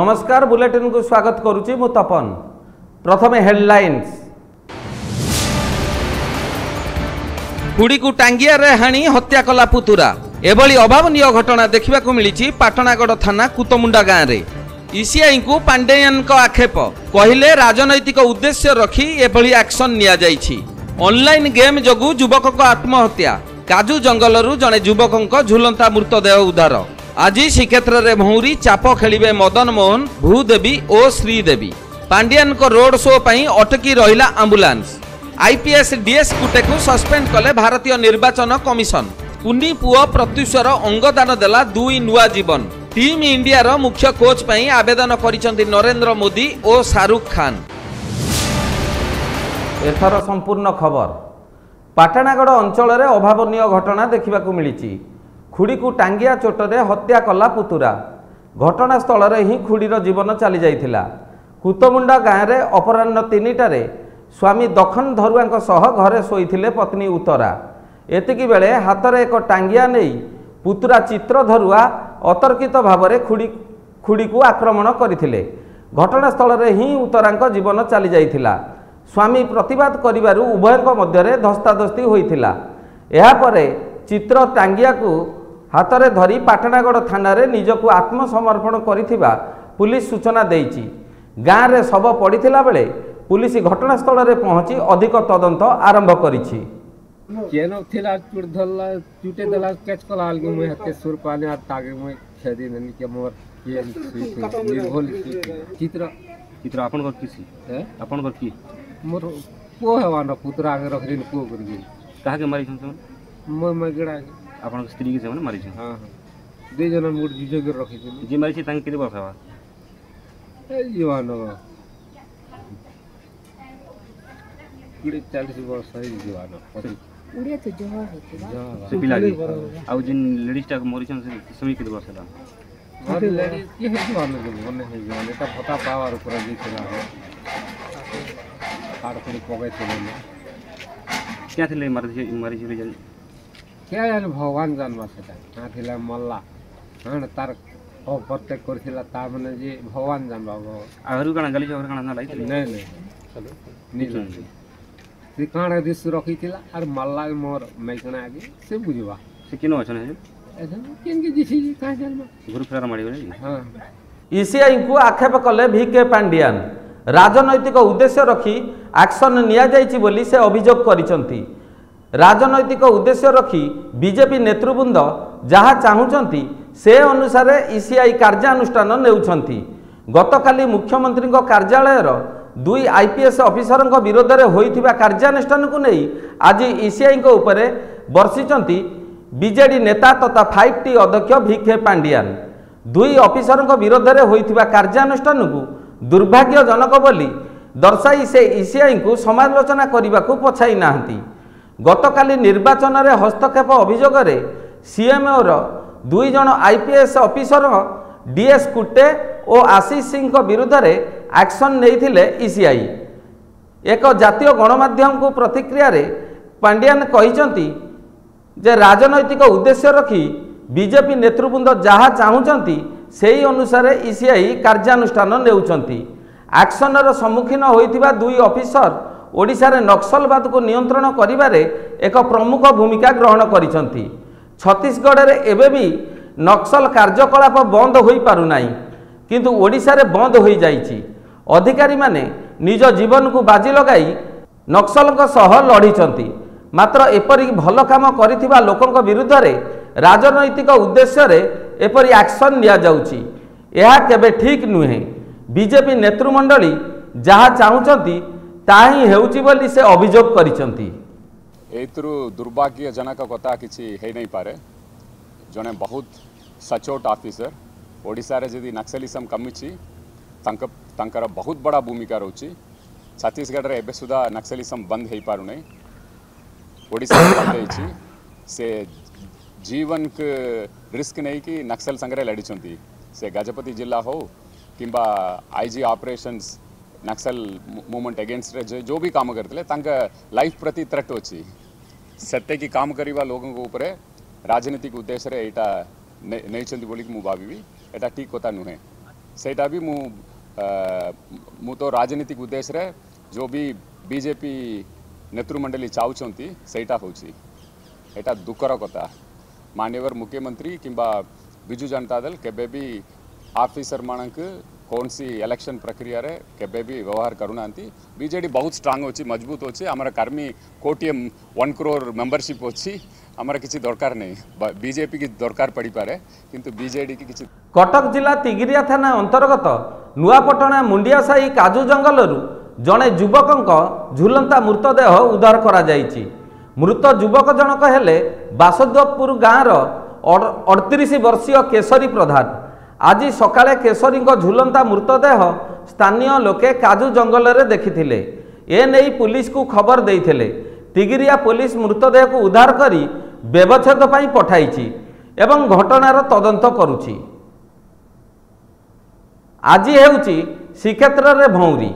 নমস্কার বুলেটিন কু স্বাগত করুছি মু তপন প্রথমে হেডলাইন্স হুড়িকু টাঙ্গিয়ারে হাণি হত্যা কলা পুতুরা এভাবে অভাবনীয় ঘটনা দেখা মিছে পাটনাগড় থানা কুতমুন্ডা গাঁরে ইসিআইঙ্কু পাণ্ডেয়ানক আক্ষেপ কহিলে রাজনৈতিক উদ্দেশ্য রক্ষি এভাবে আকশন নিয়াযাইছি অনলাইন গেম যোগু যুবকঙ্ক আত্মহত্যা কাজু জঙ্গলরু জনে যুবকঙ্ক ঝুলন্তা মৃতদেহ উদ্ধার ଆଜି ଶ୍ରୀକ୍ଷେତ୍ରରେ ଭଉଁରୀ ଚାପ ଖେଳିବେ ମଦନ ମୋହନ ଭୂଦେବୀ ଓ ଶ୍ରୀଦେବୀ ପାଣ୍ଡିଆନଙ୍କ ରୋଡ୍ ଶୋ ପାଇଁ ଅଟକି ରହିଲା ଆମ୍ବୁଲାନ୍ସ ଆଇପିଏସ୍ ଡିଏସ୍ କୁଟେକୁ ସସ୍ପେଣ୍ଡ କଲେ ଭାରତୀୟ ନିର୍ବାଚନ କମିଶନ କୁନି ପୁଅ ପ୍ରତ୍ୟୁଷର ଅଙ୍ଗଦାନ ଦେଲା ଦୁଇ ନୂଆ ଜୀବନ ଟିମ୍ ଇଣ୍ଡିଆର ମୁଖ୍ୟ କୋଚ୍ ପାଇଁ ଆବେଦନ କରିଛନ୍ତି ନରେନ୍ଦ୍ର ମୋଦି ଓ ଶାହରୁଖ ଖାନ୍ ଏଥର ସମ୍ପୂର୍ଣ୍ଣ ଖବର ପାଟଣାଗଡ଼ ଅଞ୍ଚଳରେ ଅଭାବନୀୟ ଘଟଣା ଦେଖିବାକୁ ମିଳିଛି ଖୁଡ଼ିକୁ ଟାଙ୍ଗିଆ ଚୋଟରେ ହତ୍ୟା କଲା ପୁତୁରା ଘଟଣାସ୍ଥଳରେ ହିଁ ଖୁଡ଼ିର ଜୀବନ ଚାଲିଯାଇଥିଲା କୁତମୁଣ୍ଡା ଗାଁରେ ଅପରାହ୍ନ ତିନିଟାରେ ସ୍ୱାମୀ ଦକ୍ଷନ ଧରୁଆଙ୍କ ସହ ଘରେ ଶୋଇଥିଲେ ପତ୍ନୀ ଉତ୍ତରା ଏତିକିବେଳେ ହାତରେ ଏକ ଟାଙ୍ଗିଆ ନେଇ ପୁତୁରା ଚିତ୍ର ଧରୁଆ ଅତର୍କିତ ଭାବରେ ଖୁଡ଼ି ଖୁଡ଼ିକୁ ଆକ୍ରମଣ କରିଥିଲେ ଘଟଣାସ୍ଥଳରେ ହିଁ ଉତ୍ତରାଙ୍କ ଜୀବନ ଚାଲିଯାଇଥିଲା ସ୍ୱାମୀ ପ୍ରତିବାଦ କରିବାରୁ ଉଭୟଙ୍କ ମଧ୍ୟରେ ଧସ୍ତାଧସ୍ତି ହୋଇଥିଲା ଏହାପରେ ଚିତ୍ର ଟାଙ୍ଗିଆକୁ ହାତରେ ଧରି ପାଟଣାଗଡ଼ ଥାନାରେ ନିଜକୁ ଆତ୍ମସମର୍ପଣ କରିଥିବା ପୁଲିସ ସୂଚନା ଦେଇଛି ଗାଁରେ ଶବ ପଡ଼ିଥିଲା ବେଳେ ପୁଲିସ ଘଟଣାସ୍ଥଳରେ ପହଞ୍ଚି ଅଧିକ ତଦନ୍ତ ଆରମ୍ଭ କରିଛି কেন থিলা চুট ধরলা চুটে দিলা ক্যাচ কলা আলগে মুই হাতে সুর পানে আর তাগে মুই খেদি নেনি কে মোর কে নির্ভুল চিত্র চিত্র আপনকর কিছি হ্যাঁ আপনকর কি মোর পো হেওয়ান পুতরা আগে রখরিন পো করি কাহাকে মারিছন তুমি মই মগড়া ଆପଣଙ୍କ ସ୍ତ୍ରୀ କି ସେମାନେ ମାରିଛନ୍ତି ହଁ ହଁ ଦୁଇ ଜଣ ମୁଁ ଗୋଟେ ଝିଅ କରି ରଖିଥିଲି ଯିଏ ମାରିଛି ତାଙ୍କୁ କେତେ ବର୍ଷ ହେବା ଏ ଜୀବନ କୋଡ଼ିଏ ଚାଳିଶ ବର୍ଷ ହେଇ ଜୀବନ ସେ ପିଲା ଆଉ ଯେନ୍ ଲେଡ଼ିଜ୍ଟା ମରିଛନ୍ତି ସେ କେତେ ବର୍ଷ ହେଲା ଏଇଟା ଭତ୍ତା ପାୱାର ଉପରେ ଦେଇଥିଲା କାର୍ଡ଼ କରି ପକାଇଥିଲେ କ୍યાં ଥିଲେ ମାରି ମାରିଛି কেন ভগবান জানবা সেটা হাঁটিলা মল্লা হ্যাঁ তার অপ্রত্যেক করেছিল তার মানে যে ভগবান জানবা আহরু কানা গালি আহরু কানা লাগি নাই নাই চলো নিজে সে কানা দিস রখিছিল আর মল্লা মোর মাইকনা আগে সে বুঝবা সে কেন আছেন কেন কি দিছি কাজ জানবা গুরু ফেরার মারি হ্যাঁ ইসিআইকু আক্ষেপ কলে ভি কে পাণ্ডিয়ান রাজনৈতিক উদ্দেশ্য রখি আকশন নিয়া যাইছি বলি সে অভিযোগ করিছন্তি ରାଜନୈତିକ ଉଦ୍ଦେଶ୍ୟ ରଖି ବିଜେପି ନେତୃବୃନ୍ଦ ଯାହା ଚାହୁଁଛନ୍ତି ସେ ଅନୁସାରେ ଇସିଆଇ କାର୍ଯ୍ୟାନୁଷ୍ଠାନ ନେଉଛନ୍ତି ଗତକାଲି ମୁଖ୍ୟମନ୍ତ୍ରୀଙ୍କ କାର୍ଯ୍ୟାଳୟର ଦୁଇ ଆଇପିଏସ୍ ଅଫିସରଙ୍କ ବିରୋଧରେ ହୋଇଥିବା କାର୍ଯ୍ୟାନୁଷ୍ଠାନକୁ ନେଇ ଆଜି ଇସିଆଇଙ୍କ ଉପରେ ବର୍ଷିଛନ୍ତି ବିଜେଡି ନେତା ତଥା ଫାଇଭ୍ ଟି ଅଧ୍ୟକ୍ଷ ଭି କେ ପାଣ୍ଡିଆନ୍ ଦୁଇ ଅଫିସରଙ୍କ ବିରୋଧରେ ହୋଇଥିବା କାର୍ଯ୍ୟାନୁଷ୍ଠାନକୁ ଦୁର୍ଭାଗ୍ୟଜନକ ବୋଲି ଦର୍ଶାଇ ସେ ଇସିଆଇଙ୍କୁ ସମାଲୋଚନା କରିବାକୁ ପଛାଇ ନାହାନ୍ତି ଗତକାଲି ନିର୍ବାଚନରେ ହସ୍ତକ୍ଷେପ ଅଭିଯୋଗରେ ସିଏମ୍ଓର ଦୁଇ ଜଣ ଆଇପିଏସ୍ ଅଫିସର ଡିଏସ୍ କୁଟେ ଓ ଆଶିଷ ସିଂଙ୍କ ବିରୁଦ୍ଧରେ ଆକ୍ସନ୍ ନେଇଥିଲେ ଇସିଆଇ ଏକ ଜାତୀୟ ଗଣମାଧ୍ୟମକୁ ପ୍ରତିକ୍ରିୟାରେ ପାଣ୍ଡିଆନ କହିଛନ୍ତି ଯେ ରାଜନୈତିକ ଉଦ୍ଦେଶ୍ୟ ରଖି ବିଜେପି ନେତୃବୃନ୍ଦ ଯାହା ଚାହୁଁଛନ୍ତି ସେହି ଅନୁସାରେ ଇସିଆଇ କାର୍ଯ୍ୟାନୁଷ୍ଠାନ ନେଉଛନ୍ତି ଆକ୍ସନର ସମ୍ମୁଖୀନ ହୋଇଥିବା ଦୁଇ ଅଫିସର ଓଡ଼ିଶାରେ ନକ୍ସଲବାଦକୁ ନିୟନ୍ତ୍ରଣ କରିବାରେ ଏକ ପ୍ରମୁଖ ଭୂମିକା ଗ୍ରହଣ କରିଛନ୍ତି ଛତିଶଗଡ଼ରେ ଏବେ ବି ନକ୍ସଲ କାର୍ଯ୍ୟକଳାପ ବନ୍ଦ ହୋଇପାରୁନାହିଁ କିନ୍ତୁ ଓଡ଼ିଶାରେ ବନ୍ଦ ହୋଇଯାଇଛି ଅଧିକାରୀମାନେ ନିଜ ଜୀବନକୁ ବାଜି ଲଗାଇ ନକ୍ସଲଙ୍କ ସହ ଲଢ଼ିଛନ୍ତି ମାତ୍ର ଏପରି ଭଲ କାମ କରିଥିବା ଲୋକଙ୍କ ବିରୁଦ୍ଧରେ ରାଜନୈତିକ ଉଦ୍ଦେଶ୍ୟରେ ଏପରି ଆକ୍ସନ୍ ନିଆଯାଉଛି ଏହା କେବେ ଠିକ୍ ନୁହେଁ ବିଜେପି ନେତୃମଣ୍ଡଳୀ ଯାହା ଚାହୁଁଛନ୍ତି ताली से अभोग कर दुर्भाग्यजनक कथा किसी नहीं पारे जन बहुत सचोट अफिसर ओडार जी नक्सलिजम कमी बहुत बड़ा भूमिका रोचे छत्तीसगढ़ एवं सुधा नक्सलिजम बंद हो पार नहीं से जीवन के रिस्क नहीं कि नक्सल संगे लड़ी से गजपति जिला हो कि IG operations Naxal movement against जो भी काम करते लाइफ प्रति थ्रेट अच्छे सत्य की काम करवा लोगों ऊपर राजनीतिक उद्देश्य यहाँ नहीं बोलिक मुझे यहाँ ठीक कथा नुहे से मु तो राजनीतिक उद्देश्य जो भी बीजेपी नेतृमंडली चाहूंटा हूँ यहाँ दुखर कथा मानवर मुख्यमंत्री किंवा विजु जनता दल के आफिसर मानक कौन सी इलेक्शन प्रक्रिया रे केबे भी व्यवहार करूना बीजेडी बहुत स्ट्रांग अच्छी मजबूत अच्छे आमर कार्मी कोटी वन करोड़ मेंबरशिप अच्छी আমার কিছু দরকার নেই বিজেপি কি দরকার পড়িপারে কিন্তু বিজেডি কি কিছু কটক জেলা তিগিরিয়া থানা অন্তর্গত নুয়াপটনা মুন্ডিয়াসাহি কাজু জঙ্গলরু জনে যুবকঙ্ক ঝুলন্তা মৃতদেহ উদ্ধার করা যাইছি মৃত যুবক জনক হেলে বাসদেবপুর গাঁর অড়তিরিশ বর্ষীয় কেশরী প্রধান ଆଜି ସକାଳେ କେଶରୀଙ୍କ ଝୁଲନ୍ତା ମୃତଦେହ ସ୍ଥାନୀୟ ଲୋକେ କାଜୁ ଜଙ୍ଗଲରେ ଦେଖିଥିଲେ ଏନେଇ ପୁଲିସକୁ ଖବର ଦେଇଥିଲେ ତିଗିରିଆ ପୋଲିସ ମୃତଦେହକୁ ଉଦ୍ଧାର କରି ବ୍ୟବଚ୍ଛେଦ ପାଇଁ ପଠାଇଛି ଏବଂ ଘଟଣାର ତଦନ୍ତ କରୁଛି ଆଜି ହେଉଛି ଶ୍ରୀକ୍ଷେତ୍ରରେ ଭଉଁରୀ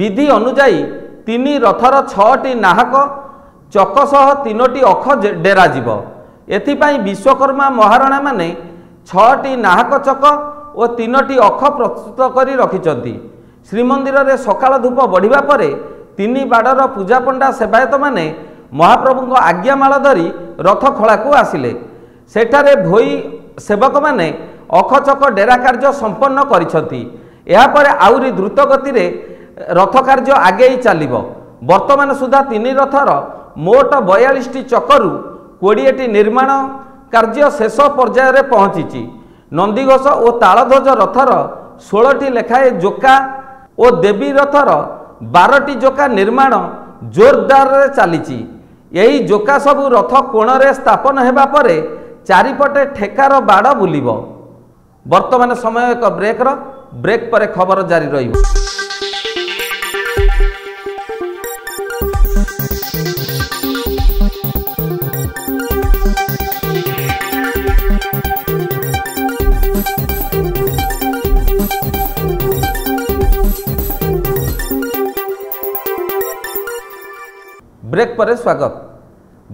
ବିଧି ଅନୁଯାୟୀ ତିନି ରଥର ଛଅଟି ନାହକ ଚକ ସହ ତିନୋଟି ଅଖ ଡେରାଯିବ ଏଥିପାଇଁ ବିଶ୍ୱକର୍ମା ମହାରଣାମାନେ ଛଅଟି ନାହକ ଚକ ଓ ତିନୋଟି ଅଖ ପ୍ରସ୍ତୁତ କରି ରଖିଛନ୍ତି ଶ୍ରୀମନ୍ଦିରରେ ସକାଳ ଧୂପ ବଢ଼ିବା ପରେ ତିନି ବାଡ଼ର ପୂଜାପଣ୍ଡା ସେବାୟତମାନେ ମହାପ୍ରଭୁଙ୍କ ଆଜ୍ଞାମାଳ ଧରି ରଥ ଖଳାକୁ ଆସିଲେ ସେଠାରେ ଭୋଇ ସେବକମାନେ ଅଖଚକ ଡେରା କାର୍ଯ୍ୟ ସମ୍ପନ୍ନ କରିଛନ୍ତି ଏହାପରେ ଆହୁରି ଦ୍ରୁତ ଗତିରେ ରଥ କାର୍ଯ୍ୟ ଆଗେଇ ଚାଲିବ ବର୍ତ୍ତମାନ ସୁଦ୍ଧା ତିନି ରଥର ମୋଟ ବୟାଳିଶଟି ଚକରୁ କୋଡ଼ିଏଟି ନିର୍ମାଣ କାର୍ଯ୍ୟ ଶେଷ ପର୍ଯ୍ୟାୟରେ ପହଞ୍ଚିଛି ନନ୍ଦିଘୋଷ ଓ ତାଳଧ୍ୱଜ ରଥର ଷୋହଳଟି ଲେଖାଏଁ ଜୋକା ଓ ଦେବୀ ରଥର ବାରଟି ଜୋକା ନିର୍ମାଣ ଜୋରଦାରରେ ଚାଲିଛି ଏହି ଜୋକା ସବୁ ରଥ କୋଣରେ ସ୍ଥାପନ ହେବା ପରେ ଚାରିପଟେ ଠେକାର ବାଡ଼ ବୁଲିବ ବର୍ତ୍ତମାନ ସମୟ ଏକ ବ୍ରେକ୍ର ବ୍ରେକ୍ ପରେ ଖବର ଜାରି ରହିବ ବ୍ରେକ୍ ପରେ ସ୍ୱାଗତ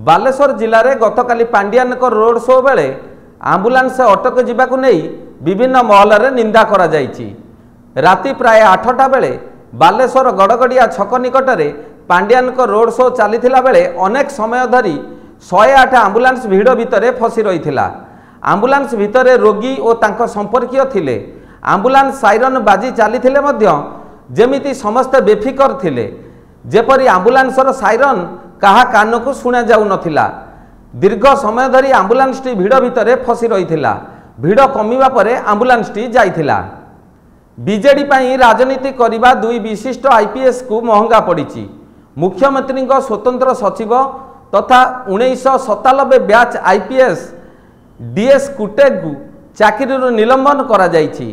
ବାଲେଶ୍ୱର ଜିଲ୍ଲାରେ ଗତକାଲି ପାଣ୍ଡିଆନଙ୍କ ରୋଡ୍ ଶୋ ବେଳେ ଆମ୍ବୁଲାନ୍ସ ଅଟକ ଯିବାକୁ ନେଇ ବିଭିନ୍ନ ମହଲରେ ନିନ୍ଦା କରାଯାଇଛି ରାତି ପ୍ରାୟ ଆଠଟା ବେଳେ ବାଲେଶ୍ୱର ଗଡ଼ଗଡ଼ିଆ ଛକ ନିକଟରେ ପାଣ୍ଡିଆନଙ୍କ ରୋଡ୍ ଶୋ ଚାଲିଥିଲା ବେଳେ ଅନେକ ସମୟ ଧରି ଶହେ ଆଠ ଆମ୍ବୁଲାନ୍ସ ଭିଡ଼ ଭିତରେ ଫସି ରହିଥିଲା ଆମ୍ବୁଲାନ୍ସ ଭିତରେ ରୋଗୀ ଓ ତାଙ୍କ ସମ୍ପର୍କୀୟ ଥିଲେ ଆମ୍ବୁଲାନ୍ସ ସାଇରନ୍ ବାଜି ଚାଲିଥିଲେ ମଧ୍ୟ ଯେମିତି ସମସ୍ତେ ବେଫିକର ଥିଲେ ଯେପରି ଆମ୍ବୁଲାନ୍ସର ସାଇରନ୍ କାହା କାନକୁ ଶୁଣାଯାଉନଥିଲା ଦୀର୍ଘ ସମୟ ଧରି ଆମ୍ବୁଲାନ୍ସଟି ଭିଡ଼ ଭିତରେ ଫସି ରହିଥିଲା ଭିଡ଼ କମିବା ପରେ ଆମ୍ବୁଲାନ୍ସଟି ଯାଇଥିଲା ବିଜେଡ଼ି ପାଇଁ ରାଜନୀତି କରିବା ଦୁଇ ବିଶିଷ୍ଟ ଆଇପିଏସ୍କୁ ମହଙ୍ଗା ପଡ଼ିଛି ମୁଖ୍ୟମନ୍ତ୍ରୀଙ୍କ ସ୍ୱତନ୍ତ୍ର ସଚିବ ତଥା ଉଣେଇଶହ ସତାନବେ ବ୍ୟାଚ୍ ଆଇପିଏସ୍ ଡିଏସ୍ କୁଟେକୁ ଚାକିରିରୁ ନିଲମ୍ବନ କରାଯାଇଛି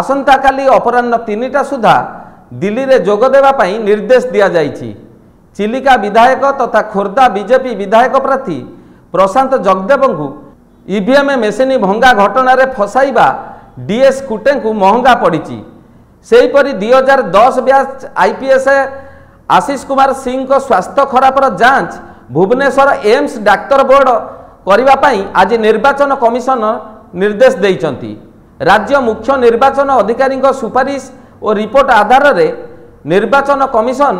ଆସନ୍ତାକାଲି ଅପରାହ୍ନ ତିନିଟା ସୁଦ୍ଧା দিল্লিরে যোগ দেওয়া নির্দেশ দিয়া যাইছি চিলিকা বিধায়ক তথা খোর্ধা বিজেপি বিধায়ক প্রার্থী প্রশান্ত জগদেবঙ্কু ইভিএম মেসিন ভঙ্গা ঘটনার ফসাইবা ডিএস কুটেঙ্কু মহঙ্গা পড়িছি সেইপরি দুই হাজার দশ ব্যাচ আইপিএস আশিষ কুমার সিংক স্বাস্থ্য খরাপর যাঞ্চ ভুবনেশ্বর এমস ডাক্তর বোর্ড করা আজি নির্বাচন কমিশন নির্দেশ দিয়েছেন রাজ্য মুখ্য নির্বাচন অধিকারী সুপারিশ ଓ ରିପୋର୍ଟ ଆଧାରରେ ନିର୍ବାଚନ commission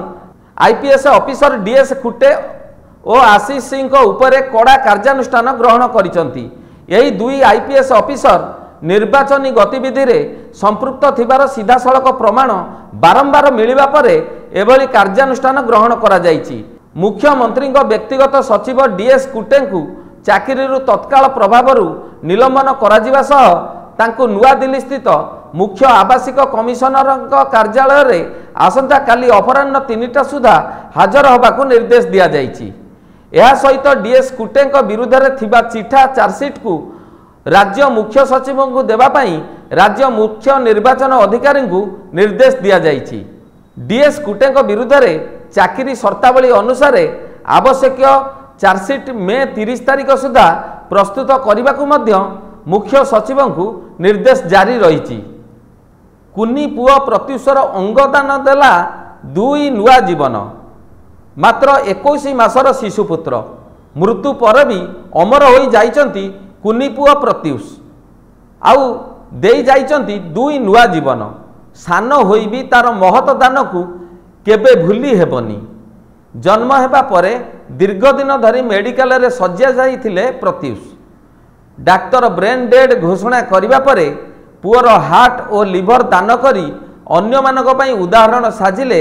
IPS officer D S Khute ଓ ଆଶିଷ ସିଂଙ୍କ ଉପରେ କଡ଼ା କାର୍ଯ୍ୟାନୁଷ୍ଠାନ ଗ୍ରହଣ କରିଛନ୍ତି ଏହି ଦୁଇ ଆଇପିଏସ୍ ଅଫିସର ନିର୍ବାଚନୀ ଗତିବିଧିରେ ସମ୍ପୃକ୍ତ ଥିବାର ସିଧାସଳଖ ପ୍ରମାଣ ବାରମ୍ବାର ମିଳିବା ପରେ ଏଭଳି କାର୍ଯ୍ୟାନୁଷ୍ଠାନ ଗ୍ରହଣ କରାଯାଇଛି ମୁଖ୍ୟମନ୍ତ୍ରୀଙ୍କ ବ୍ୟକ୍ତିଗତ ସଚିବ ଡିଏସ୍ କୁଟେଙ୍କୁ ଚାକିରିରୁ ତତ୍କାଳ ପ୍ରଭାବରୁ ନିଲମ୍ବନ କରାଯିବା ସହ ତାଙ୍କୁ ନୂଆଦିଲ୍ଲୀସ୍ଥିତ ମୁଖ୍ୟ ଆବାସିକ କମିଶନରଙ୍କ କାର୍ଯ୍ୟାଳୟରେ ଆସନ୍ତାକାଲି ଅପରାହ୍ନ ତିନିଟା ସୁଦ୍ଧା ହାଜର ହେବାକୁ ନିର୍ଦ୍ଦେଶ ଦିଆଯାଇଛି ଏହା ସହିତ ଡିଏସ୍ କୁଟେଙ୍କ ବିରୁଦ୍ଧରେ ଥିବା ଚିଠା ଚାର୍ଜସିଟ୍କୁ ରାଜ୍ୟ ମୁଖ୍ୟ ସଚିବଙ୍କୁ ଦେବା ପାଇଁ ରାଜ୍ୟ ମୁଖ୍ୟ ନିର୍ବାଚନ ଅଧିକାରୀଙ୍କୁ ନିର୍ଦ୍ଦେଶ ଦିଆଯାଇଛି ଡିଏସ୍ କୁଟେଙ୍କ ବିରୁଦ୍ଧରେ ଚାକିରି ସର୍ତ୍ତାବଳୀ ଅନୁସାରେ ଆବଶ୍ୟକୀୟ ଚାର୍ଜସିଟ୍ ମେ ତିରିଶ ତାରିଖ ସୁଦ୍ଧା ପ୍ରସ୍ତୁତ କରିବାକୁ ମଧ୍ୟ ମୁଖ୍ୟ ସଚିବଙ୍କୁ ନିର୍ଦ୍ଦେଶ ଜାରି ରହିଛି କୁନି ପୁଅ ପ୍ରତ୍ୟୁଷର ଅଙ୍ଗଦାନ ଦେଲା ଦୁଇ ନୂଆ ଜୀବନ ମାତ୍ର ଏକୋଇଶ ମାସର ଶିଶୁପୁତ୍ର ମୃତ୍ୟୁ ପରେ ବି ଅମର ହୋଇଯାଇଛନ୍ତି କୁନି ପୁଅ ପ୍ରତ୍ୟୁଷ ଆଉ ଦେଇଯାଇଛନ୍ତି ଦୁଇ ନୂଆ ଜୀବନ ସାନ ହୋଇ ବି ତା'ର ମହତ ଦାନକୁ କେବେ ଭୁଲି ହେବନି ଜନ୍ମ ହେବା ପରେ ଦୀର୍ଘ ଦିନ ଧରି ମେଡ଼ିକାଲରେ ଶଯ୍ୟା ଯାଇଥିଲେ ପ୍ରତ୍ୟୁଷ ଡାକ୍ତର ବ୍ରେନ୍ ଡେଡ଼୍ ଘୋଷଣା କରିବା ପରେ ପୁଅର ହାର୍ଟ ଓ ଲିଭର ଦାନ କରି ଅନ୍ୟମାନଙ୍କ ପାଇଁ ଉଦାହରଣ ସାଜିଲେ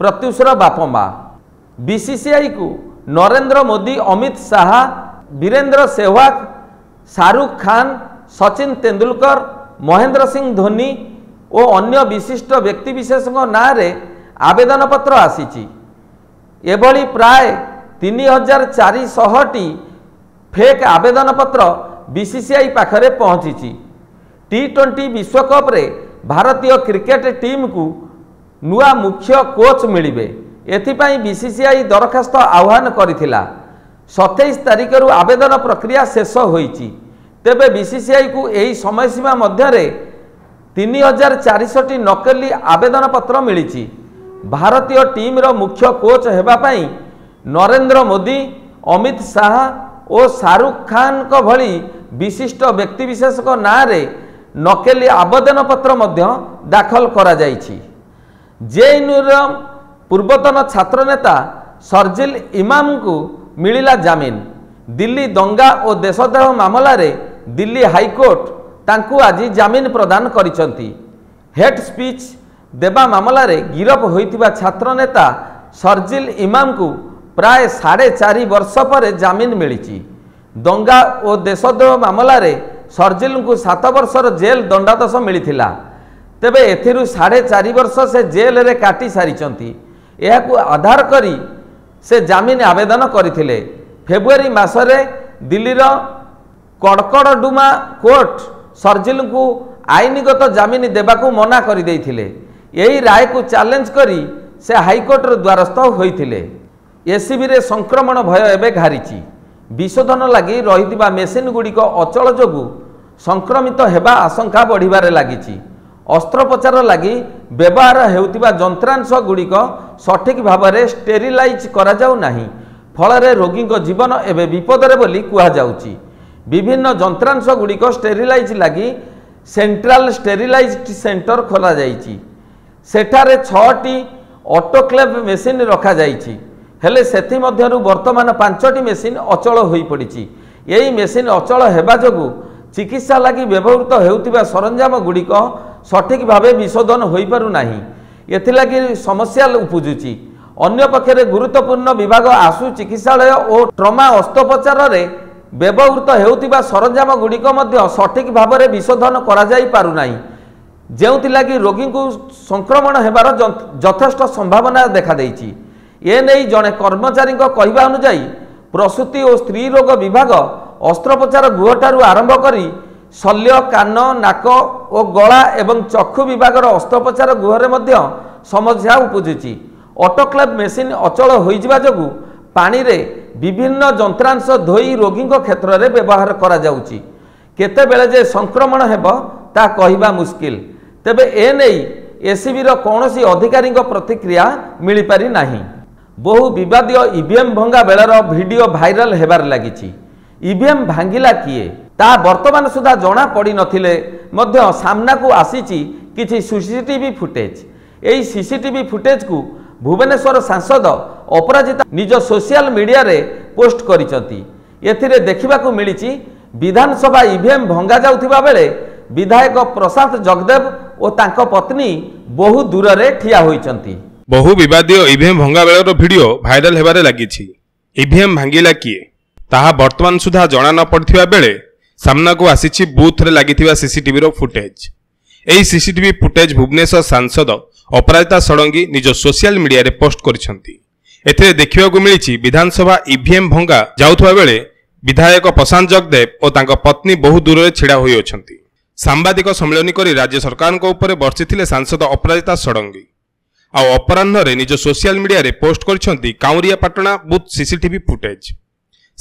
ପ୍ରତ୍ୟୁଷର ବାପା ମା ବିସିସିଆଇକୁ ନରେନ୍ଦ୍ର ମୋଦି ଅମିତ ଶାହା ବୀରେନ୍ଦ୍ର ସେହୱାଗ ଶାହରୁଖ ଖାନ ସଚିନ ତେନ୍ଦୁଲକର ମହେନ୍ଦ୍ର ସିଂ ଧୋନି ଓ ଅନ୍ୟ ବିଶିଷ୍ଟ ବ୍ୟକ୍ତିବିଶେଷଙ୍କ ନାଁରେ ଆବେଦନପତ୍ର ଆସିଛି ଏଭଳି ପ୍ରାୟ ତିନି ହଜାର ଚାରିଶହଟି ଫେକ୍ ଆବେଦନପତ୍ର ବିସିସିଆଇ ପାଖରେ ପହଞ୍ଚିଛି ଟି ଟ୍ୱେଣ୍ଟି ବିଶ୍ୱକପ୍ରେ ଭାରତୀୟ କ୍ରିକେଟ୍ ଟିମ୍କୁ ନୂଆ ମୁଖ୍ୟ କୋଚ୍ ମିଳିବେ ଏଥିପାଇଁ ବି ସି ସି ଆଇ ଦରଖାସ୍ତ ଆହ୍ୱାନ କରିଥିଲା ସତେଇଶ ତାରିଖରୁ ଆବେଦନ ପ୍ରକ୍ରିୟା ଶେଷ ହୋଇଛି ତେବେ ବି ସି ସି ଆଇକୁ ଏହି ସମୟସୀମା ମଧ୍ୟରେ ତିନି ହଜାର ଚାରିଶହଟି ନକଲି ଆବେଦନପତ୍ର ମିଳିଛି ଭାରତୀୟ ଟିମ୍ର ମୁଖ୍ୟ କୋଚ୍ ହେବା ପାଇଁ ନରେନ୍ଦ୍ର ମୋଦି ଅମିତ ଶାହା ଓ ଶାହରୁଖ ଖାନ୍ଙ୍କ ଭଳି ବିଶିଷ୍ଟ ବ୍ୟକ୍ତିବିଶେଷଙ୍କ ନାଁରେ ନକଲି ଆବେଦନପତ୍ର ମଧ୍ୟ ଦାଖଲ କରାଯାଇଛି ଜେଏନ୍ୟୁର ପୂର୍ବତନ ଛାତ୍ର ନେତା ସର୍ଜିଲ ଇମାମଙ୍କୁ ମିଳିଲା ଜାମିନ ଦିଲ୍ଲୀ ଦଙ୍ଗା ଓ ଦେଶଦ୍ରୋହ ମାମଲାରେ ଦିଲ୍ଲୀ ହାଇକୋର୍ଟ ତାଙ୍କୁ ଆଜି ଜାମିନ ପ୍ରଦାନ କରିଛନ୍ତି ହେଟ୍ ସ୍ପିଚ୍ ଦେବା ମାମଲାରେ ଗିରଫ ହୋଇଥିବା ଛାତ୍ର ନେତା ସର୍ଜିଲ ଇମାମଙ୍କୁ ପ୍ରାୟ ସାଢ଼େ ଚାରି ବର୍ଷ ପରେ ଜାମିନ ମିଳିଛି ଦଙ୍ଗା ଓ ଦେଶଦ୍ରୋହ ମାମଲାରେ ସର୍ଜିଲଙ୍କୁ ସାତ ବର୍ଷର ଜେଲ୍ ଦଣ୍ଡାଦେଶ ମିଳିଥିଲା ତେବେ ଏଥିରୁ ସାଢ଼େ ଚାରି ବର୍ଷ ସେ ଜେଲ୍ରେ କାଟି ସାରିଛନ୍ତି ଏହାକୁ ଆଧାର କରି ସେ ଜାମିନ ଆବେଦନ କରିଥିଲେ ଫେବୃଆରୀ ମାସରେ ଦିଲ୍ଲୀର କଡ଼କଡ଼ଡୁମା କୋର୍ଟ ସର୍ଜିଲଙ୍କୁ ଆଇନଗତ ଜାମିନ ଦେବାକୁ ମନା କରିଦେଇଥିଲେ ଏହି ରାୟକୁ ଚ୍ୟାଲେଞ୍ଜ କରି ସେ ହାଇକୋର୍ଟର ଦ୍ୱାରସ୍ଥ ହୋଇଥିଲେ ଏସ୍ସିବିରେ ସଂକ୍ରମଣ ଭୟ ଏବେ ଘାରିଛି ବିଶୋଧନ ଲାଗି ରହିଥିବା ମେସିନ୍ଗୁଡ଼ିକ ଅଚଳ ଯୋଗୁଁ ସଂକ୍ରମିତ ହେବା ଆଶଙ୍କା ବଢ଼ିବାରେ ଲାଗିଛି ଅସ୍ତ୍ରୋପଚାର ଲାଗି ବ୍ୟବହାର ହେଉଥିବା ଯନ୍ତ୍ରାଂଶଗୁଡ଼ିକ ସଠିକ୍ ଭାବରେ ଷ୍ଟେରିଲାଇଜ୍ କରାଯାଉନାହିଁ ଫଳରେ ରୋଗୀଙ୍କ ଜୀବନ ଏବେ ବିପଦରେ ବୋଲି କୁହାଯାଉଛି ବିଭିନ୍ନ ଯନ୍ତ୍ରାଂଶଗୁଡ଼ିକ ଷ୍ଟେରିଲାଇଜ୍ ଲାଗି ସେଣ୍ଟ୍ରାଲ୍ ଷ୍ଟେରିଲାଇଜ୍ ସେଣ୍ଟର୍ ଖୋଲାଯାଇଛି ସେଠାରେ ଛଅଟି ଅଟୋକ୍ଲେଭ୍ ମେସିନ୍ ରଖାଯାଇଛି ହେଲେ ସେଥିମଧ୍ୟରୁ ବର୍ତ୍ତମାନ ପାଞ୍ଚଟି ମେସିନ୍ ଅଚଳ ହୋଇପଡ଼ିଛି ଏହି ମେସିନ୍ ଅଚଳ ହେବା ଯୋଗୁଁ ଚିକିତ୍ସା ଲାଗି ବ୍ୟବହୃତ ହେଉଥିବା ସରଞ୍ଜାମ ଗୁଡ଼ିକ ସଠିକ୍ ଭାବେ ବିଶୋଧନ ହୋଇପାରୁନାହିଁ ଏଥିଲାଗି ସମସ୍ୟା ଉପୁଜୁଛି ଅନ୍ୟପକ୍ଷରେ ଗୁରୁତ୍ୱପୂର୍ଣ୍ଣ ବିଭାଗ ଆଶୁ ଚିକିତ୍ସାଳୟ ଓ ଟ୍ରମା ଅସ୍ତ୍ରୋପଚାରରେ ବ୍ୟବହୃତ ହେଉଥିବା ସରଞ୍ଜାମ ଗୁଡ଼ିକ ମଧ୍ୟ ସଠିକ୍ ଭାବରେ ବିଶୋଧନ କରାଯାଇପାରୁନାହିଁ ଯେଉଁଥିଲାଗି ରୋଗୀଙ୍କୁ ସଂକ୍ରମଣ ହେବାର ଯଥେଷ୍ଟ ସମ୍ଭାବନା ଦେଖାଦେଇଛି ଏ ନେଇ ଜଣେ କର୍ମଚାରୀଙ୍କ କହିବା ଅନୁଯାୟୀ ପ୍ରସୂତି ଓ ସ୍ତ୍ରୀ ରୋଗ ବିଭାଗ ଅସ୍ତ୍ରୋପଚାର ଗୃହଠାରୁ ଆରମ୍ଭ କରି ଶଲ୍ୟ କାନ ନାକ ଓ ଗଳା ଏବଂ ଚକ୍ଷୁ ବିଭାଗର ଅସ୍ତ୍ରୋପଚାର ଗୃହରେ ମଧ୍ୟ ସମସ୍ୟା ଉପୁଜିଛି ଅଟୋକ୍ଲେଭ୍ ମେସିନ୍ ଅଚଳ ହୋଇଯିବା ଯୋଗୁଁ ପାଣିରେ ବିଭିନ୍ନ ଯନ୍ତ୍ରାଂଶ ଧୋଇ ରୋଗୀଙ୍କ କ୍ଷେତ୍ରରେ ବ୍ୟବହାର କରାଯାଉଛି କେତେବେଳେ ଯେ ସଂକ୍ରମଣ ହେବ ତାହା କହିବା ମୁସ୍କିଲ ତେବେ ଏ ନେଇ ଏସ୍ସିବିର କୌଣସି ଅଧିକାରୀଙ୍କ ପ୍ରତିକ୍ରିୟା ମିଳିପାରି ନାହିଁ ବହୁ ବିବାଦୀୟ ଇଭିଏମ୍ ଭଙ୍ଗା ବେଳର ଭିଡ଼ିଓ ଭାଇରାଲ୍ ହେବାରେ ଲାଗିଛି ଇଭିଏମ୍ ଭାଙ୍ଗିଲା କିଏ ତାହା ବର୍ତ୍ତମାନ ସୁଦ୍ଧା ଜଣାପଡ଼ିନଥିଲେ ମଧ୍ୟ ସାମ୍ନାକୁ ଆସିଛି କିଛି ସିସିଟିଭି ଫୁଟେଜ୍ ଏହି ସିସିଟିଭି ଫୁଟେଜ୍କୁ ଭୁବନେଶ୍ୱର ସାଂସଦ ଅପରାଜିତା ନିଜ ସୋସିଆଲ ମିଡ଼ିଆରେ ପୋଷ୍ଟ କରିଛନ୍ତି ଏଥିରେ ଦେଖିବାକୁ ମିଳିଛି ବିଧାନସଭା ଇଭିଏମ୍ ଭଙ୍ଗାଯାଉଥିବା ବେଳେ ବିଧାୟକ ପ୍ରଶାନ୍ତ ଜଗଦେବ ଓ ତାଙ୍କ ପତ୍ନୀ ବହୁ ଦୂରରେ ଠିଆ ହୋଇଛନ୍ତି ବହୁ ବିବାଦୀୟ ଇଭିଏମ୍ ଭଙ୍ଗାବେଳର ଭିଡ଼ିଓ ଭାଇରାଲ ହେବାରେ ଲାଗିଛି ଇଭିଏମ୍ ଭାଙ୍ଗିଲା କିଏ ତାହା ବର୍ତ୍ତମାନ ସୁଦ୍ଧା ଜଣା ନ ପଡ଼ିଥିବା ବେଳେ ସାମ୍ନାକୁ ଆସିଛି ବୁଥରେ ଲାଗିଥିବା ସିସିଟିଭିର ଫୁଟେଜ୍ ଏହି ସିସିଟିଭି ଫୁଟେଜ୍ ଭୁବନେଶ୍ୱର ସାଂସଦ ଅପରାଜିତା ଷଡ଼ଙ୍ଗୀ ନିଜ ସୋସିଆଲ ମିଡିଆରେ ପୋଷ୍ଟ କରିଛନ୍ତି ଏଥିରେ ଦେଖିବାକୁ ମିଳିଛି ବିଧାନସଭା ଇଭିଏମ୍ ଭଙ୍ଗା ଯାଉଥିବା ବେଳେ ବିଧାୟକ ପ୍ରଶାନ୍ତ ଜଗଦେବ ଓ ତାଙ୍କ ପତ୍ନୀ ବହୁ ଦୂରରେ ଛିଡ଼ା ହୋଇଅଛନ୍ତି ସାମ୍ବାଦିକ ସମ୍ମିଳନୀ କରି ରାଜ୍ୟ ସରକାରଙ୍କ ଉପରେ ବର୍ଷିଥିଲେ ସାଂସଦ ଅପରାଜିତା ଷଡ଼ଙ୍ଗୀ ଆଉ ଅପରାହ୍ନରେ ନିଜ ସୋସିଆଲ ମିଡିଆରେ ପୋଷ୍ଟ କରିଛନ୍ତି କାଉଁରିଆପାଟଣା ବୁଥ୍ ସିସିଟିଭି ଫୁଟେଜ୍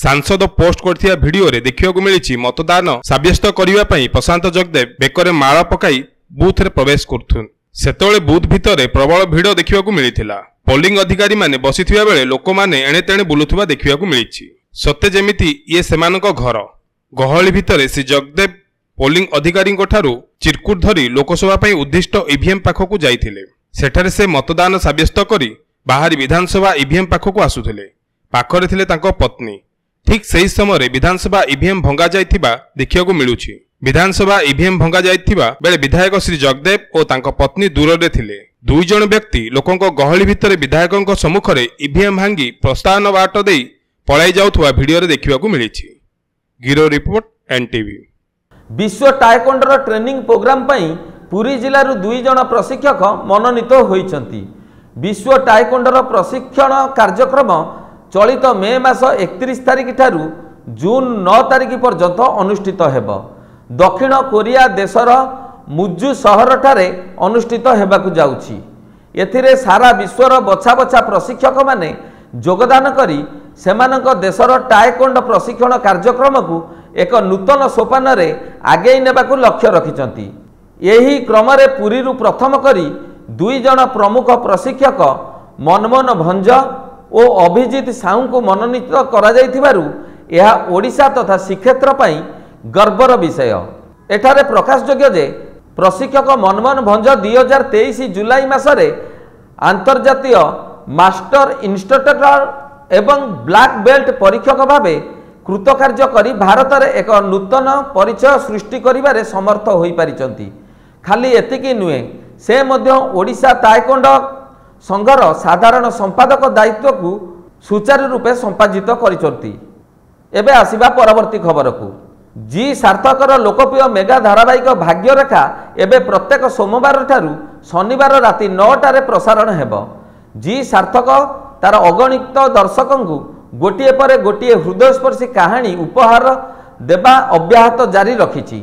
ସାଂସଦ ପୋଷ୍ଟ କରିଥିବା ଭିଡିଓରେ ଦେଖିବାକୁ ମିଳିଛି ମତଦାନ ସାବ୍ୟସ୍ତ କରିବା ପାଇଁ ପ୍ରଶାନ୍ତ ଜଗଦେବ ବେକରେ ମାଳ ପକାଇ ବୁଥରେ ପ୍ରବେଶ କରୁଛନ୍ତି ସେତେବେଳେ ବୁଥ୍ ଭିତରେ ପ୍ରବଳ ଭିଡ଼ ଦେଖିବାକୁ ମିଳିଥିଲା ପୋଲିଂ ଅଧିକାରୀମାନେ ବସିଥିବା ବେଳେ ଲୋକମାନେ ଏଣେତେଣେ ବୁଲୁଥିବା ଦେଖିବାକୁ ମିଳିଛି ସତେ ଯେମିତି ଇଏ ସେମାନଙ୍କ ଘର ଗହଳି ଭିତରେ ଶ୍ରୀ ଜଗଦେବ ପୋଲିଂ ଅଧିକାରୀଙ୍କଠାରୁ ଚିରକୁଟ ଧରି ଲୋକସଭା ପାଇଁ ଉଦ୍ଦିଷ୍ଟ ଇଭିଏମ୍ ପାଖକୁ ଯାଇଥିଲେ ସେଠାରେ ସେ ମତଦାନ ସାବ୍ୟସ୍ତ କରି ବାହାରି ବିଧାନସଭା ଇଭିଏମ୍ ପାଖକୁ ଆସୁଥିଲେ ପାଖରେ ଥିଲେ ତାଙ୍କ ପତ୍ନୀ ଠିକ୍ ସେହି ସମୟରେ ବିଧାନସଭା ଇଭିଏମ୍ ଭଙ୍ଗାଯାଇଥିବା ଦେଖିବାକୁ ମିଳୁଛି ବିଧାନସଭା ଇଭିଏମ୍ ଭଙ୍ଗାଯାଇଥିବା ବେଳେ ବିଧାୟକ ଶ୍ରୀ ଜଗଦେବ ଓ ତାଙ୍କ ପତ୍ନୀ ଦୂରରେ ଥିଲେ ଦୁଇ ଜଣ ବ୍ୟକ୍ତି ଲୋକଙ୍କ ଗହଳି ଭିତରେ ବିଧାୟକଙ୍କ ସମ୍ମୁଖରେ ଇଭିଏମ୍ ଭାଙ୍ଗି ପ୍ରସ୍ଥାନ ବାଟ ଦେଇ ପଳାଇ ଯାଉଥିବା ଭିଡ଼ିଓରେ ଦେଖିବାକୁ ମିଳିଛି ବିଶ୍ୱ ଟାଏକୋଣ୍ଡର ଟ୍ରେନିଂ ପ୍ରୋଗ୍ରାମ ପାଇଁ ପୁରୀ ଜିଲ୍ଲାରୁ ଦୁଇ ଜଣ ପ୍ରଶିକ୍ଷକ ମନୋନୀତ ହୋଇଛନ୍ତି ବିଶ୍ୱ ଟାଇକୋଣ୍ଡର ପ୍ରଶିକ୍ଷଣ କାର୍ଯ୍ୟକ୍ରମ ଚଳିତ ମେ ମାସ ଏକତିରିଶ ତାରିଖ ଠାରୁ ଜୁନ୍ ନଅ ତାରିଖ ପର୍ଯ୍ୟନ୍ତ ଅନୁଷ୍ଠିତ ହେବ ଦକ୍ଷିଣ କୋରିଆ ଦେଶର ମୁଜୁ ସହରଠାରେ ଅନୁଷ୍ଠିତ ହେବାକୁ ଯାଉଛି ଏଥିରେ ସାରା ବିଶ୍ୱର ବଛା ବଛା ପ୍ରଶିକ୍ଷକମାନେ ଯୋଗଦାନ କରି ସେମାନଙ୍କ ଦେଶର ଟାଏକୋଣ୍ଡ ପ୍ରଶିକ୍ଷଣ କାର୍ଯ୍ୟକ୍ରମକୁ ଏକ ନୂତନ ସୋପାନରେ ଆଗେଇ ନେବାକୁ ଲକ୍ଷ୍ୟ ରଖିଛନ୍ତି ଏହି କ୍ରମରେ ପୁରୀରୁ ପ୍ରଥମ କରି ଦୁଇଜଣ ପ୍ରମୁଖ ପ୍ରଶିକ୍ଷକ ମନମୋହନ ଭଞ୍ଜ ଓ ଅଭିଜିତ ସାହୁଙ୍କୁ ମନୋନୀତ କରାଯାଇଥିବାରୁ ଏହା ଓଡ଼ିଶା ତଥା ଶ୍ରୀକ୍ଷେତ୍ର ପାଇଁ ଗର୍ବର ବିଷୟ ଏଠାରେ ପ୍ରକାଶଯୋଗ୍ୟ ଯେ ପ୍ରଶିକ୍ଷକ ମନମୋହନ ଭଞ୍ଜ ଦୁଇ ହଜାର ତେଇଶ ଜୁଲାଇ ମାସରେ ଆନ୍ତର୍ଜାତୀୟ ମାଷ୍ଟର ଇନଷ୍ଟ୍ରକ୍ଟର ଏବଂ ବ୍ଲାକ୍ ବେଲ୍ଟ ପରୀକ୍ଷକ ଭାବେ କୃତକାର୍ଯ୍ୟ କରି ଭାରତରେ ଏକ ନୂତନ ପରିଚୟ ସୃଷ୍ଟି କରିବାରେ ସମର୍ଥ ହୋଇପାରିଛନ୍ତି ଖାଲି ଏତିକି ନୁହେଁ ସେ ମଧ୍ୟ ଓଡ଼ିଶା ତାଏକଣ୍ଡ ସଂଘର ସାଧାରଣ ସମ୍ପାଦକ ଦାୟିତ୍ୱକୁ ସୁଚାରୁ ରୂପେ ସମ୍ପାଦିତ କରିଛନ୍ତି ଏବେ ଆସିବା ପରବର୍ତ୍ତୀ ଖବରକୁ ଜି ସାର୍ଥକର ଲୋକପ୍ରିୟ ମେଗା ଧାରାବାହିକ ଭାଗ୍ୟରେଖା ଏବେ ପ୍ରତ୍ୟେକ ସୋମବାରଠାରୁ ଶନିବାର ରାତି ନଅଟାରେ ପ୍ରସାରଣ ହେବ ଜି ସାର୍ଥକ ତାର ଅଗଣିତ ଦର୍ଶକଙ୍କୁ ଗୋଟିଏ ପରେ ଗୋଟିଏ ହୃଦୟସ୍ପର୍ଶୀ କାହାଣୀ ଉପହାର ଦେବା ଅବ୍ୟାହତ ଜାରି ରଖିଛି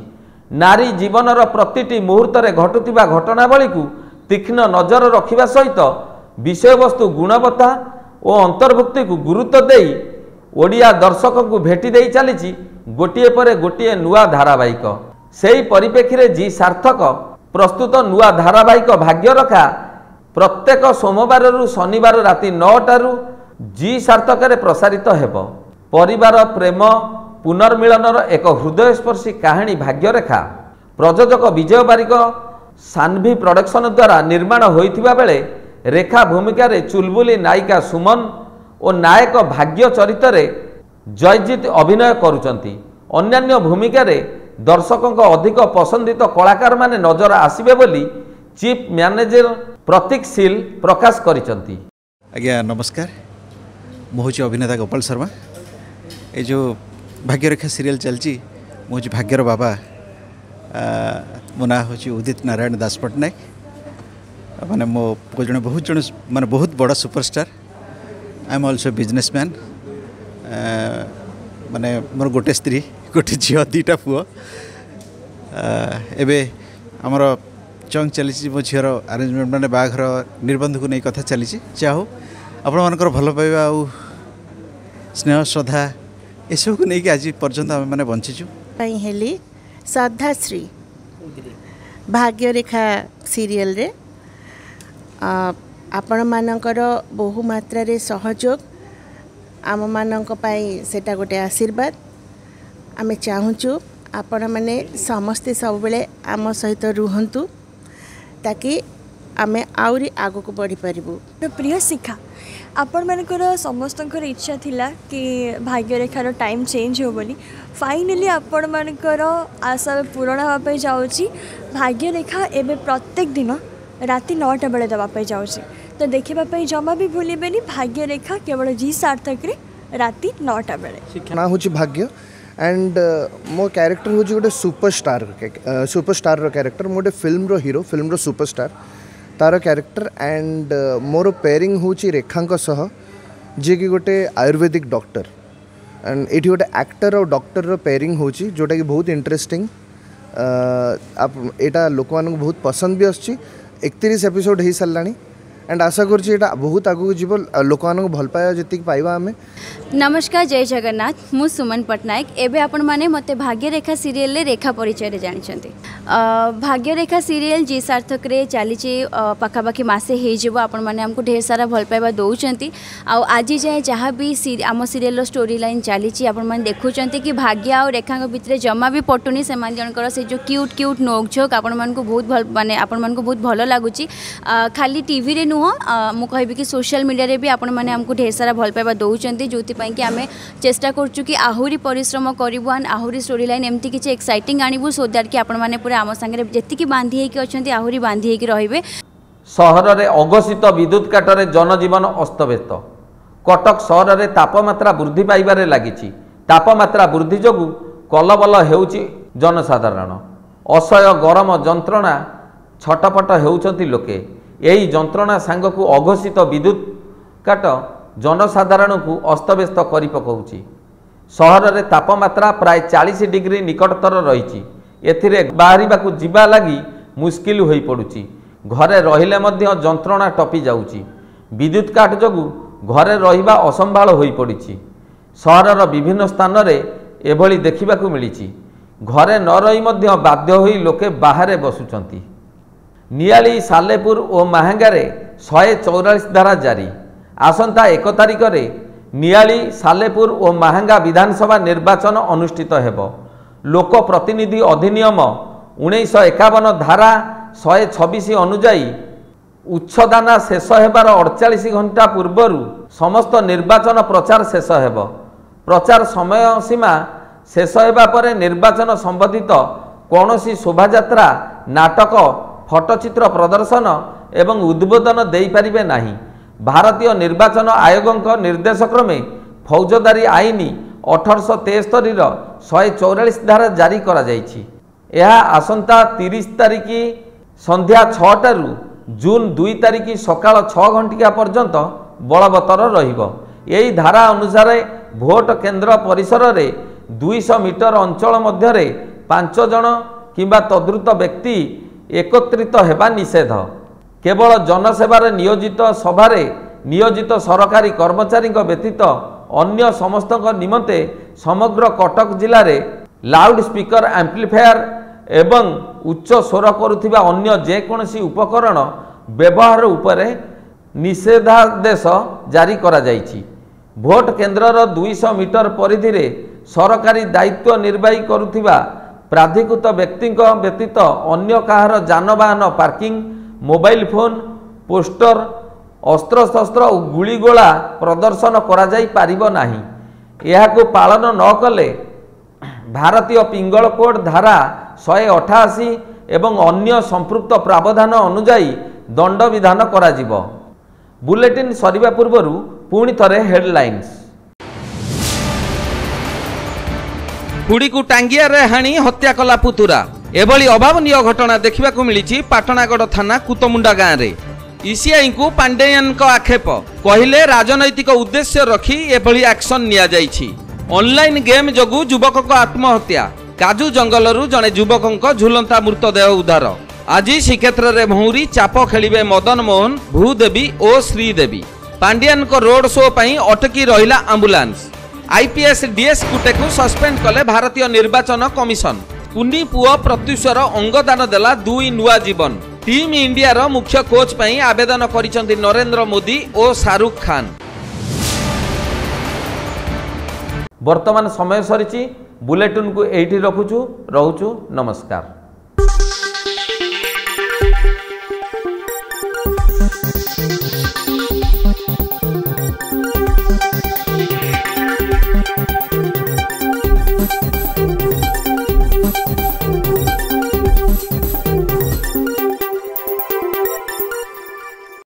ନାରୀ ଜୀବନର ପ୍ରତିଟି ମୁହୂର୍ତ୍ତରେ ଘଟୁଥିବା ଘଟଣାବଳୀକୁ ତୀକ୍ଷ୍ଣ ନଜର ରଖିବା ସହିତ ବିଷୟବସ୍ତୁ ଗୁଣବତ୍ତା ଓ ଅନ୍ତର୍ଭୁକ୍ତିକୁ ଗୁରୁତ୍ୱ ଦେଇ ଓଡ଼ିଆ ଦର୍ଶକଙ୍କୁ ଭେଟି ଦେଇ ଚାଲିଛି ଗୋଟିଏ ପରେ ଗୋଟିଏ ନୂଆ ଧାରାବାହିକ ସେହି ପରିପ୍ରେକ୍ଷୀରେ ଜି ସାର୍ଥକ ପ୍ରସ୍ତୁତ ନୂଆ ଧାରାବାହିକ ଭାଗ୍ୟରେଖା ପ୍ରତ୍ୟେକ ସୋମବାରରୁ ଶନିବାର ରାତି ନଅଟାରୁ ଜି ସାର୍ଥକରେ ପ୍ରସାରିତ ହେବ ପରିବାର ପ୍ରେମ ପୁନର୍ମିଳନର ଏକ ହୃଦୟସ୍ପର୍ଶୀ କାହାଣୀ ଭାଗ୍ୟରେଖା ପ୍ରଯୋଜକ ବିଜୟ ବାରିକ ସାନ୍ଭି ପ୍ରଡକ୍ସନ୍ ଦ୍ୱାରା ନିର୍ମାଣ ହୋଇଥିବା ବେଳେ ରେଖା ଭୂମିକାରେ ଚୁଲବୁଲି ନାୟିକା ସୁମନ ଓ ନାୟକ ଭାଗ୍ୟ ଚରିତ୍ରରେ ଜୟଜିତ ଅଭିନୟ କରୁଛନ୍ତି ଅନ୍ୟାନ୍ୟ ଭୂମିକାରେ ଦର୍ଶକଙ୍କ ଅଧିକ ପସନ୍ଦିତ କଳାକାରମାନେ ନଜର ଆସିବେ ବୋଲି ଚିଫ୍ ମ୍ୟାନେଜର ପ୍ରତୀକ ସିଲ୍ ପ୍ରକାଶ କରିଛନ୍ତି ଆଜ୍ଞା ନମସ୍କାର ମୁଁ ହେଉଛି ଅଭିନେତା ଗୋପାଳ ଶର୍ମା ଏ ଯେଉଁ ଭାଗ୍ୟରେଖା ସିରିଏଲ୍ ଚାଲିଛି ମୁଁ ହେଉଛି ଭାଗ୍ୟର ବାବା ମୋ ନାଁ ହେଉଛି ଉଦିତ ନାରାୟଣ ଦାସ ପଟ୍ଟନାୟକ ମାନେ ମୋ ପୁଅ ଜଣେ ବହୁତ ଜଣେ ମାନେ ବହୁତ ବଡ଼ superstar I am also businessman ମାନେ ମୋର ଗୋଟେ ସ୍ତ୍ରୀ ଗୋଟେ ଝିଅ ଦୁଇଟା ପୁଅ ଏବେ ଆମର ଚଙ୍ଗ ଚାଲିଛି ମୋ ଝିଅର ଆରେଞ୍ଜମେଣ୍ଟ ମାନେ ବାହାଘର ନିର୍ବନ୍ଧକୁ ନେଇ କଥା ଚାଲିଛି ଯାହା ହଉ ଆପଣମାନଙ୍କର ଭଲ ପାଇବା ଆଉ ସ୍ନେହ ଶ୍ରଦ୍ଧା ଏସବୁକୁ ନେଇକି ଆଜି ପର୍ଯ୍ୟନ୍ତ ଆମେମାନେ ବଞ୍ଚିଛୁ ପାଇଁ ହେଲି ଶ୍ରଦ୍ଧାଶ୍ରୀ ଭାଗ୍ୟରେଖା ସିରିଏଲରେ ଆପଣମାନଙ୍କର ବହୁ ମାତ୍ରାରେ ସହଯୋଗ ଆମମାନଙ୍କ ପାଇଁ ସେଇଟା ଗୋଟେ ଆଶୀର୍ବାଦ ଆମେ ଚାହୁଁଛୁ ଆପଣମାନେ ସମସ୍ତେ ସବୁବେଳେ ଆମ ସହିତ ରୁହନ୍ତୁ ତାକି ଆମେ ଆହୁରି ଆଗକୁ ବଢ଼ିପାରିବୁ ପ୍ରିୟ ଶିଖା ଆପଣମାନଙ୍କର ସମସ୍ତଙ୍କର ଇଚ୍ଛା ଥିଲା କି ଭାଗ୍ୟରେଖାର ଟାଇମ୍ ଚେଞ୍ଜ ହେବ ବୋଲି ଫାଇନାଲି ଆପଣମାନଙ୍କର ଆଶା ପୂରଣ ହେବା ପାଇଁ ଯାଉଛି ଭାଗ୍ୟରେଖା ଏବେ ପ୍ରତ୍ୟେକ ଦିନ ରାତି ନଅଟା ବେଳେ ଦେବା ପାଇଁ ଯାଉଛି ତ ଦେଖିବା ପାଇଁ ଜମା ବି ଭୁଲିବେନି ଭାଗ୍ୟରେଖା କେବଳ ଜି ସାର୍ଥକରେ ରାତି ନଅଟା ବେଳେ ନାଁ ହେଉଛି ଭାଗ୍ୟ ଆଣ୍ଡ ମୋ କ୍ୟାରେକ୍ଟର ହେଉଛି ଗୋଟେ ସୁପରଷ୍ଟାର ସୁପରଷ୍ଟାରର କ୍ୟାରେକ୍ଟର ମୁଁ ଗୋଟେ ଫିଲ୍ମର ହିରୋ ଫିଲ୍ମର ସୁପରଷ୍ଟାର ତାର କ୍ୟାରେକ୍ଟର ଆଣ୍ଡ ମୋର ପେୟାରିଂ ହେଉଛି ରେଖାଙ୍କ ସହ ଯିଏକି ଗୋଟେ ଆୟୁର୍ବେଦିକ ଡକ୍ଟର ଆଣ୍ଡ ଏଠି ଗୋଟେ ଆକ୍ଟର ଆଉ ଡକ୍ଟରର ପେୟାରିଂ ହେଉଛି ଯେଉଁଟାକି ବହୁତ ଇଣ୍ଟରେଷ୍ଟିଂ ଏଇଟା ଲୋକମାନଙ୍କୁ ବହୁତ ପସନ୍ଦ ବି ଆସୁଛି ଏକତିରିଶ ଏପିସୋଡ଼ ହୋଇସାରିଲାଣି एंड आशा कर बहुत आगे जीव लोक मैं भल पाया जी पाइबा आम नमस्कार जय जगन्नाथ मु सुमन पट्टनायक एवं मत भाग्यरेखा सीरीयल रेखा परिचय जानते भाग्यरेखा सीरीयल जी सार्थक चली पखापाखि मसे हो ढेर सारा भल पाइबा दौरान आज जाए जहाँ भी सी, आम सीरीयल स्टोरी लाइन चली आपण देखुं कि भाग्य आ रेखा भितर जमा भी पटुनी से जनकर से जो क्यूट क्यूट नोकझोक आपत मैं बहुत भल मानने आपण भल लगुच खाली टी रे नुह ମୁଁ କହିବି କି ସୋସିଆଲ୍ ମିଡ଼ିଆରେ ବି ଆପଣମାନେ ଆମକୁ ଢେର ସାରା ଭଲ ପାଇବା ଦେଉଛନ୍ତି ଯେଉଁଥିପାଇଁ କି ଆମେ ଚେଷ୍ଟା କରୁଛୁ କି ଆହୁରି ପରିଶ୍ରମ କରିବୁ ଆଣ୍ଡ ଆହୁରି ଷ୍ଟୋରି ଲାଇନ୍ ଏମିତି କିଛି ଏକ୍ସାଇଟିଂ ଆଣିବୁ ସୋ ଦ୍ୟାଟ୍ କି ଆପଣମାନେ ପୁରା ଆମ ସାଙ୍ଗରେ ଯେତିକି ବାନ୍ଧି ହେଇକି ଅଛନ୍ତି ଆହୁରି ବାନ୍ଧି ହେଇକି ରହିବେ ସହରରେ ଅଘୋଷିତ ବିଦ୍ୟୁତ୍ କାଟରେ ଜନଜୀବନ ଅସ୍ତବ୍ୟସ୍ତ କଟକ ସହରରେ ତାପମାତ୍ରା ବୃଦ୍ଧି ପାଇବାରେ ଲାଗିଛି ତାପମାତ୍ରା ବୃଦ୍ଧି ଯୋଗୁଁ କଲବଲ ହେଉଛି ଜନସାଧାରଣ ଅସହ୍ୟ ଗରମ ଯନ୍ତ୍ରଣା ଛଟପଟ ହେଉଛନ୍ତି ଲୋକେ এই যন্ত্রণা সাঙ্গকু অঘোষিত বিদ্যুৎ কাট জনসাধারণকু অস্তব্যস্ত করে পকাউছি সহরের তাপমাত্রা প্রায় চাশ ডিগ্রি নিকটতর রয়েছে এতে বাহারিবাকু যা লাগি মুশকিল হয়ে পড়ুছি ঘরে রহলে মধ্যে যন্ত্রণা টপি যাচ্ছি বিদ্যুৎ কাট যোগু ঘরে রহবা অসম্ভাল হয়ে পড়ছে সহরর বিভিন্ন স্থানের এভাবে দেখা মিছে ঘরে ন রই মধ্য বাধ্য হয়ে লোকে বাহারে বসুচার ନିଆଳି ସାଲେପୁର ଓ ମାହାଙ୍ଗାରେ ଶହେ ଚଉରାଳିଶ ଧାରା ଜାରି ଆସନ୍ତା ଏକ ତାରିଖରେ ନିଆଳି ସାଲେପୁର ଓ ମାହାଙ୍ଗା ବିଧାନସଭା ନିର୍ବାଚନ ଅନୁଷ୍ଠିତ ହେବ ଲୋକ ପ୍ରତିନିଧି ଅଧିନିୟମ ଉଣେଇଶହ ଏକାବନ ଧାରା ଶହେ ଛବିଶ ଅନୁଯାୟୀ ଉଚ୍ଛଦାନା ଶେଷ ହେବାର ଅଡ଼ଚାଳିଶ ଘଣ୍ଟା ପୂର୍ବରୁ ସମସ୍ତ ନିର୍ବାଚନ ପ୍ରଚାର ଶେଷ ହେବ ପ୍ରଚାର ସମୟ ସୀମା ଶେଷ ହେବା ପରେ ନିର୍ବାଚନ ସମ୍ବନ୍ଧିତ କୌଣସି ଶୋଭାଯାତ୍ରା ନାଟକ ଫଟୋଚିତ୍ର ପ୍ରଦର୍ଶନ ଏବଂ ଉଦ୍ବୋଧନ ଦେଇପାରିବେ ନାହିଁ ଭାରତୀୟ ନିର୍ବାଚନ ଆୟୋଗଙ୍କ ନିର୍ଦ୍ଦେଶକ୍ରମେ ଫୌଜଦାରୀ ଆଇନ ଅଠରଶହ ତେସ୍ତରିର ଶହେ ଚଉରାଳିଶ ଧାରା ଜାରି କରାଯାଇଛି ଏହା ଆସନ୍ତା ତିରିଶ ତାରିଖ ସନ୍ଧ୍ୟା ଛଅଟାରୁ ଜୁନ୍ ଦୁଇ ତାରିଖ ସକାଳ ଛଅ ଘଣ୍ଟିକା ପର୍ଯ୍ୟନ୍ତ ବଳବତ୍ତର ରହିବ ଏହି ଧାରା ଅନୁସାରେ ଭୋଟ କେନ୍ଦ୍ର ପରିସରରେ ଦୁଇଶହ ମିଟର ଅଞ୍ଚଳ ମଧ୍ୟରେ ପାଞ୍ଚ ଜଣ କିମ୍ବା ତଦ୍ରୁତ ବ୍ୟକ୍ତି ଏକତ୍ରିତ ହେବା ନିଷେଧ କେବଳ ଜନସେବାରେ ନିୟୋଜିତ ସଭାରେ ନିୟୋଜିତ ସରକାରୀ କର୍ମଚାରୀଙ୍କ ବ୍ୟତୀତ ଅନ୍ୟ ସମସ୍ତଙ୍କ ନିମନ୍ତେ ସମଗ୍ର କଟକ ଜିଲ୍ଲାରେ ଲାଉଡ୍ ସ୍ପିକର ଆମ୍ପ୍ଲିଫାୟାର ଏବଂ ଉଚ୍ଚ ସ୍ୱର କରୁଥିବା ଅନ୍ୟ ଯେକୌଣସି ଉପକରଣ ବ୍ୟବହାର ଉପରେ ନିଷେଧାଦେଶ ଜାରି କରାଯାଇଛି ଭୋଟ କେନ୍ଦ୍ରର ଦୁଇଶହ ମିଟର ପରିଧିରେ ସରକାରୀ ଦାୟିତ୍ୱ ନିର୍ବାହୀ କରୁଥିବା ପ୍ରାଧିକୃତ ବ୍ୟକ୍ତିଙ୍କ ବ୍ୟତୀତ ଅନ୍ୟ କାହାର ଯାନବାହନ ପାର୍କିଂ ମୋବାଇଲ ଫୋନ୍ ପୋଷ୍ଟର ଅସ୍ତ୍ରଶସ୍ତ୍ର ଓ ଗୁଳିଗୋଳା ପ୍ରଦର୍ଶନ କରାଯାଇପାରିବ ନାହିଁ ଏହାକୁ ପାଳନ ନ କଲେ ଭାରତୀୟ ପିଙ୍ଗଳ କୋଡ଼୍ ଧାରା ଶହେ ଅଠାଅଶୀ ଏବଂ ଅନ୍ୟ ସମ୍ପୃକ୍ତ ପ୍ରାବଧାନ ଅନୁଯାୟୀ ଦଣ୍ଡବିଧାନ କରାଯିବ ବୁଲେଟିନ୍ ସରିବା ପୂର୍ବରୁ ପୁଣି ଥରେ ହେଡ଼ଲାଇନ୍ସ ବୁଢ଼ୀକୁ ଟାଙ୍ଗିଆରେ ହାଣି ହତ୍ୟା କଲା ପୁତୁରା ଏଭଳି ଅଭାବନୀୟ ଘଟଣା ଦେଖିବାକୁ ମିଳିଛି ପାଟଣାଗଡ଼ ଥାନା କୁତମୁଣ୍ଡା ଗାଁରେ ଇସିଆଇଙ୍କୁ ପାଣ୍ଡେୟାନଙ୍କ ଆକ୍ଷେପ କହିଲେ ରାଜନୈତିକ ଉଦ୍ଦେଶ୍ୟ ରଖି ଏଭଳି ଆକ୍ସନ୍ ନିଆଯାଇଛି ଅନଲାଇନ୍ ଗେମ୍ ଯୋଗୁଁ ଯୁବକଙ୍କ ଆତ୍ମହତ୍ୟା କାଜୁ ଜଙ୍ଗଲରୁ ଜଣେ ଯୁବକଙ୍କ ଝୁଲନ୍ତା ମୃତଦେହ ଉଦ୍ଧାର ଆଜି ଶ୍ରୀକ୍ଷେତ୍ରରେ ଭଉଁରୀ ଚାପ ଖେଳିବେ ମଦନ ମୋହନ ଭୂଦେବୀ ଓ ଶ୍ରୀଦେବୀ ପାଣ୍ଡିଆନଙ୍କ ରୋଡ୍ ଶୋ ପାଇଁ ଅଟକି ରହିଲା ଆମ୍ବୁଲାନ୍ସ आईपीएस डीएस कुटेकु सस्पेंड कले भारतीय निर्वाचन कमिशन कुनी पुआ प्रतिस्वर अंगदान देला दुई नुवा जीवन टीम इंडिया रो मुख्य कोच पै आवेदन करिछन नरेंद्र मोदी ओ शाहरुख खान वर्तमान समय सरीची बुलेटिन कु एठी रखुचू रहुचू नमस्कार